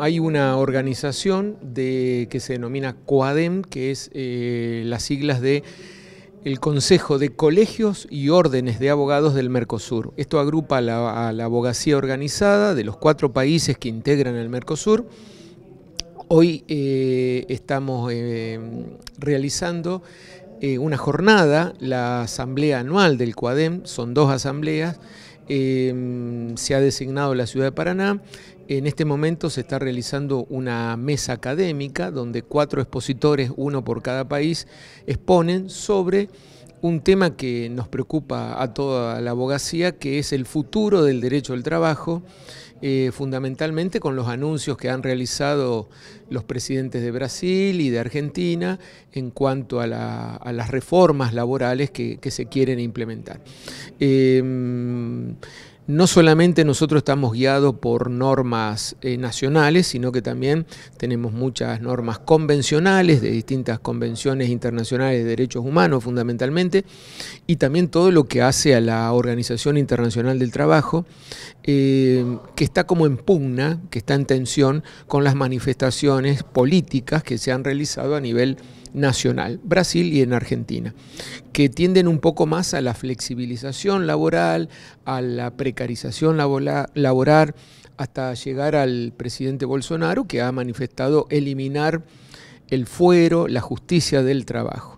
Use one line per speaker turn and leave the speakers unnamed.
Hay una organización que se denomina COADEM, que es eh, las siglas de el Consejo de Colegios y Órdenes de Abogados del Mercosur. Esto agrupa a la abogacía organizada de los cuatro países que integran el Mercosur. Hoy eh, estamos eh, realizando una jornada, la asamblea anual del COADEM, son dos asambleas, Em, se ha designado la ciudad de Paraná. En este momento se está realizando una mesa académica donde cuatro expositores, uno por cada país, exponen sobre un tema que nos preocupa a toda la abogacía, que es el futuro del derecho al trabajo. Eh, fundamentalmente con los anuncios que han realizado los presidentes de Brasil y de Argentina en cuanto a, las reformas laborales que, se quieren implementar. Eh, no solamente nosotros estamos guiados por normas eh, nacionales, sino que también tenemos muchas normas convencionales de distintas convenciones internacionales de derechos humanos fundamentalmente, y también todo lo que hace a la Organización Internacional del Trabajo, eh, que está como en pugna, que está en tensión con las manifestaciones políticas que se han realizado a nivel nacional, Brasil y en Argentina, que tienden un poco más a la flexibilización laboral, a la precarización laboral, hasta llegar al presidente Bolsonaro, que ha manifestado eliminar el fuero, la justicia del trabajo.